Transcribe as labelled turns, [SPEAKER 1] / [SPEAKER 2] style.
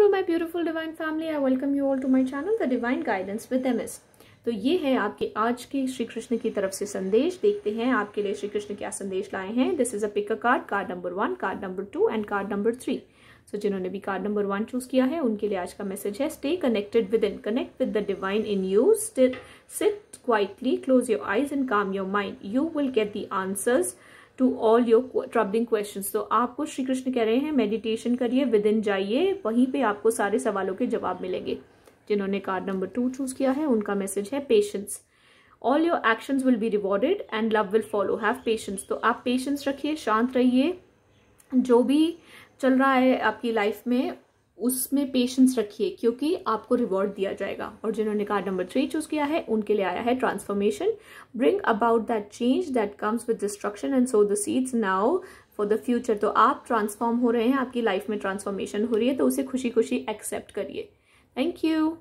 [SPEAKER 1] to my divine family I welcome you all to to channel the divine guidance with M S तो ये है आपके आज के श्री कृष्ण की तरफ से संदेश देखते हैं आपके लिए श्री कृष्ण क्या संदेश लाए हैं this is a pick a card card number one card number two and card number three so जिन्होंने भी कार्ड नंबर वन चूज किया है उनके लिए आज का मैसेज है stay connected within connect with the divine in you still sit quietly close your eyes and calm your mind you will get the answers to all your troubling question तो आपको श्री कृष्ण कह रहे हैं meditation करिए with in जाइए वहीं पे आपको सारे सवालों के जवाब मिलेंगे जिन्होंने कार्ड नंबर टू चूज किया है उनका मैसेज है patience all your action will be rewarded and love will follow have patience तो आप पेशेंस रखिए शांत रहिए जो भी चल रहा है आपकी लाइफ में उसमें पेशेंस रखिए क्योंकि आपको रिवॉर्ड दिया जाएगा और जिन्होंने कार्ड नंबर थ्री चूज किया है उनके लिए आया है transformation bring about that change that comes with destruction and sow the seeds now for the future तो आप ट्रांसफॉर्म हो रहे हैं आपकी लाइफ में ट्रांसफॉर्मेशन हो रही है तो उसे खुशी खुशी एक्सेप्ट करिए थैंक यू